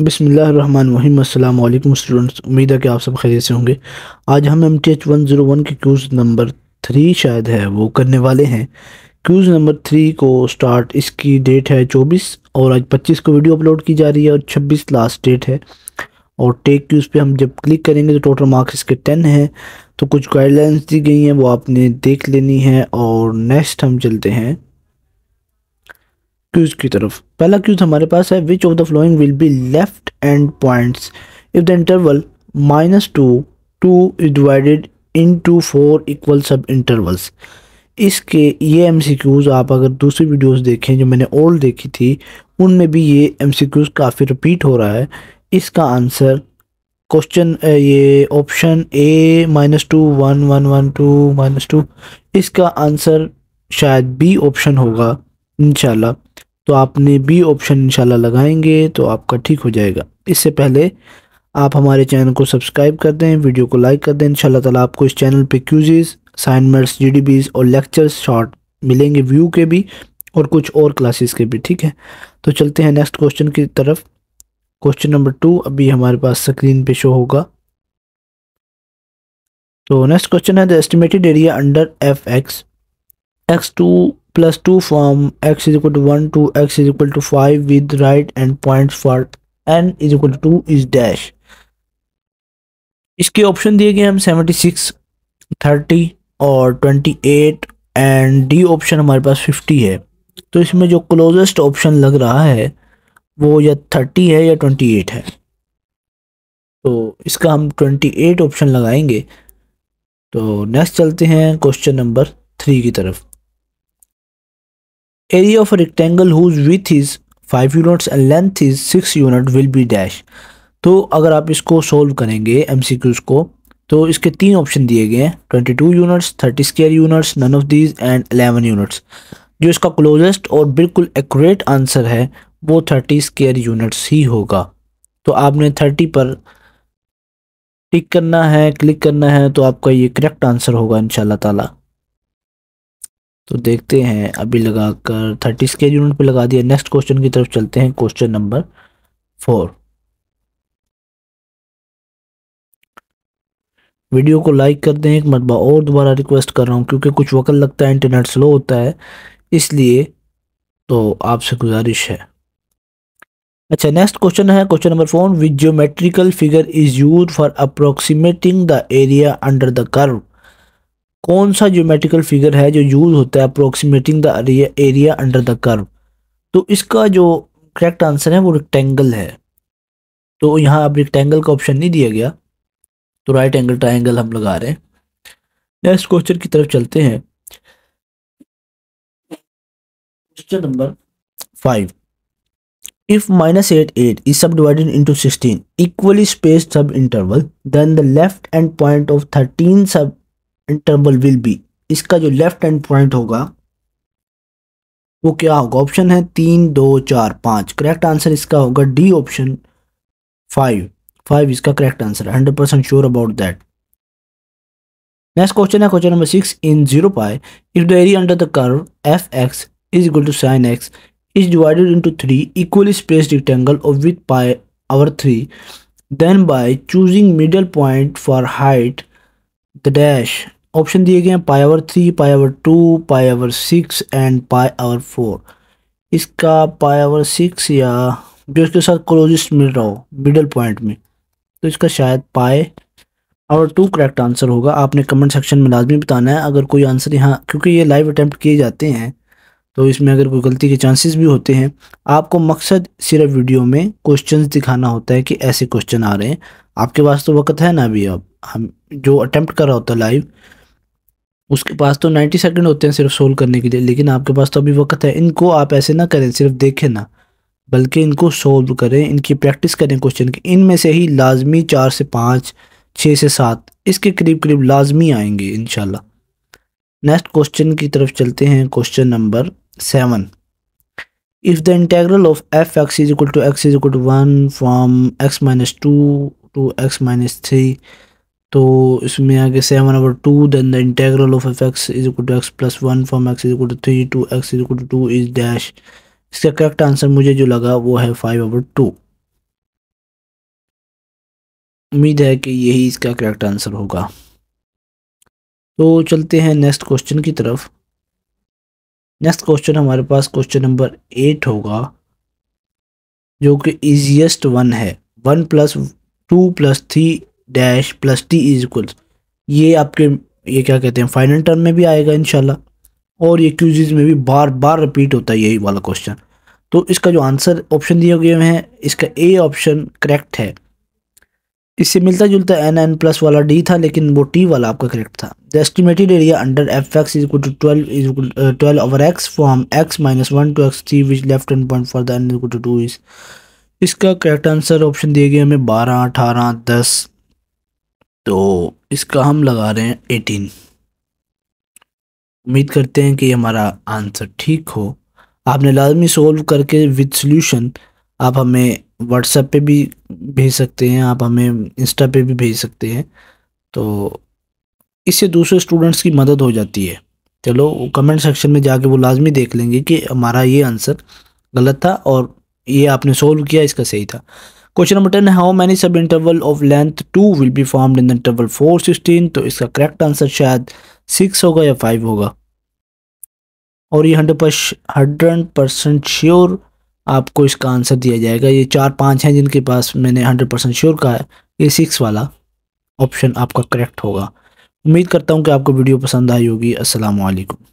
बसमिलीम अल्लाम स्टूडेंट्स उम्मीद है कि आप सब खैरियत से होंगे आज हम M T H one zero one के क्यूज़ नंबर थ्री शायद है वो करने वाले हैं क्यूज़ नंबर थ्री को स्टार्ट इसकी डेट है चौबीस और आज पच्चीस को वीडियो अपलोड की जा रही है और छब्बीस लास्ट डेट है और टेक क्यूज़ पे हम जब क्लिक करेंगे तो टोटल मार्क्स इसके टेन हैं तो कुछ गाइडलाइंस दी गई हैं वो आपने देख लेनी है और नेक्स्ट हम चलते हैं क्यूज की तरफ पहला क्यूज हमारे पास है which of the following will be left end points if the interval minus two two is divided into four equal sub intervals इसके ये एम सी क्यूज़ आप अगर दूसरी वीडियोस देखें जो मैंने ओल्ड देखी थी उनमें भी ये एम सी क्यूज़ काफ़ी रिपीट हो रहा है इसका आंसर क्वेश्चन ये option A minus two one one one two minus two इसका आंसर शायद बी ऑप्शन होगा इंशाल्लाह तो आपने बी ऑप्शन इंशाल्लाह लगाएंगे तो आपका ठीक हो जाएगा इससे पहले आप हमारे चैनल को सब्सक्राइब कर दें वीडियो को लाइक कर दें इंशाल्लाह ताला आपको इस चैनल पे क्यूजेज़ असाइनमेंट्स जी और लेक्चर्स शॉर्ट मिलेंगे व्यू के भी और कुछ और क्लासेस के भी ठीक है तो चलते हैं नेक्स्ट क्वेश्चन की तरफ क्वेश्चन नंबर टू अभी हमारे पास स्क्रीन पे शो होगा तो नेक्स्ट क्वेश्चन है the estimated area under F X X two plus 2 from x is equal to 1 to x is equal to 5 with right and points for n is equal to 2 is dash इसके option दिए गए हम 76 30 और 28 and D option हमारे पास 50 है तो इसमें जो क्लोजेस्ट ऑप्शन लग रहा है वो या 30 है या 28 है तो इसका हम 28 ऑप्शन लगाएंगे तो नेक्स्ट चलते हैं क्वेश्चन नंबर थ्री की तरफ Area of a rectangle whose width is five units and length is six unit will be dash तो अगर आप इसको सोल्व करेंगे एम को तो इसके तीन ऑप्शन दिए गए हैं twenty two units thirty square units none of these and eleven units जो इसका क्लोजेस्ट और बिल्कुल एक्यूरेट आंसर है वो थर्टी स्केयर यूनिट्स ही होगा तो आपने थर्टी पर टिक करना है क्लिक करना है तो आपका ये करेक्ट आंसर होगा इन ताला तो देखते हैं अभी लगाकर थर्टी स्केज यूनिट पे लगा दिया नेक्स्ट क्वेश्चन की तरफ चलते हैं क्वेश्चन नंबर फोर वीडियो को लाइक कर दें एक मरतबा और दोबारा रिक्वेस्ट कर रहा हूँ क्योंकि कुछ वक्त लगता है इंटरनेट स्लो होता है इसलिए तो आपसे गुजारिश है अच्छा नेक्स्ट क्वेश्चन है question number four with geometrical figure is use for approximating the area under the curve कौन सा ज्योमेट्रिकल फिगर है जो यूज होता है approximating the area under the curve तो इसका जो करेक्ट आंसर है वो रिक्टेंगल है तो यहाँ अब रिक्टेंगल का ऑप्शन नहीं दिया गया तो राइट एंगल ट्राइंगल हम लगा रहे हैं नेक्स्ट क्वेश्चन की तरफ चलते हैं question number five If minus 8, 8 is subdivided into 16 equally spaced sub-interval, then the left end point of 13 sub interval will be इसका जो लेफ्ट एंड पॉइंट होगा वो क्या होगा ऑप्शन है तीन दो चार पाँच करेक्ट आंसर इसका होगा डी ऑप्शन फाइव फाइव इसका करेक्ट आंसर है hundred percent sure about that next question है question number six in zero pi if the area under the curve F X is equal to sine X is divided into three equally space rectangle और with pi over three then by choosing middle point for height the dash option दिए गए हैं pi over three pi over to pi over six and pi over four इसका pi over six या जो इसके साथ closest मिल रहा हो मिडल पॉइंट में तो इसका शायद पाए और टू करेक्ट आंसर होगा आपने कमेंट सेक्शन में लाजमी बताना है अगर कोई आंसर यहाँ क्योंकि ये लाइव अटैम्प्ट किए जाते हैं तो इसमें अगर कोई गलती के चांसेस भी होते हैं आपको मकसद सिर्फ वीडियो में क्वेश्चंस दिखाना होता है कि ऐसे क्वेश्चन आ रहे हैं आपके पास तो वक्त है ना अभी अब हम जो अटैम्प्ट कर रहा होता है लाइव उसके पास तो 90 सेकंड होते हैं सिर्फ सोल्व करने के लिए लेकिन आपके पास तो अभी वक्त है इनको आप ऐसे ना करें सिर्फ देखें ना बल्कि इनको सोल्व करें इनकी प्रैक्टिस करें क्वेश्चन की इनमें से ही लाजमी चार से पाँच छः से सात इसके करीब करीब लाजमी आएंगे इन नेक्स्ट क्वेश्चन की तरफ चलते हैं question number seven if the integral of F X is equal to X is equal to one from X minus two two X minus three तो इसमें आगे seven over two then the integral of F X is equal to X plus one from X is equal to three two X is equal to two is dash इसका correct answer मुझे जो लगा वो है five over to उम्मीद है कि यही इसका करेक्ट आंसर होगा तो चलते हैं नेक्स्ट क्वेश्चन की तरफ नेक्स्ट क्वेश्चन हमारे पास क्वेश्चन नंबर एट होगा जो कि इजीएस्ट वन है one plus two plus three dash plus T is equal ये आपके ये क्या कहते हैं फाइनल टर्म में भी आएगा इन और ये क्यूजिज में भी बार बार रिपीट होता है यही वाला क्वेश्चन तो इसका जो आंसर ऑप्शन दिए गए हैं इसका ए ऑप्शन करेक्ट है इससे मिलता जुलता एन एन प्लस वाला डी था लेकिन वो टी वाला आपका करेक्ट था the estimated area under F X is two twelve is twelve over X form X minus one two X three which left end point for the N is two two is इसका correct answer option दिए गए हमें बारह अठारह दस तो इसका हम लगा रहे हैं एटीन उम्मीद करते हैं कि हमारा आंसर ठीक हो आपने लाजमी सोल्व करके विद सोल्यूशन आप हमें व्हाट्सएप पे भी भेज सकते हैं आप हमें इंस्टा पे भी भेज सकते हैं तो इससे दूसरे स्टूडेंट्स की मदद हो जाती है चलो कमेंट सेक्शन में जाके वो लाजमी देख लेंगे कि हमारा ये आंसर गलत था और ये आपने सोल्व किया इसका सही था question number ten how many sub interval of length two will be form in the interval four sixteen तो इसका करेक्ट आंसर शायद सिक्स होगा या फाइव होगा और ये हंड्रेड हंड्रेड परसेंट श्योर आपको इसका आंसर दिया जाएगा ये चार पांच हैं जिनके पास मैंने हंड्रेड परसेंट श्योर कहा है ये सिक्स वाला ऑप्शन आपका करेक्ट होगा उम्मीद करता हूँ कि आपको वीडियो पसंद आई होगी असलकम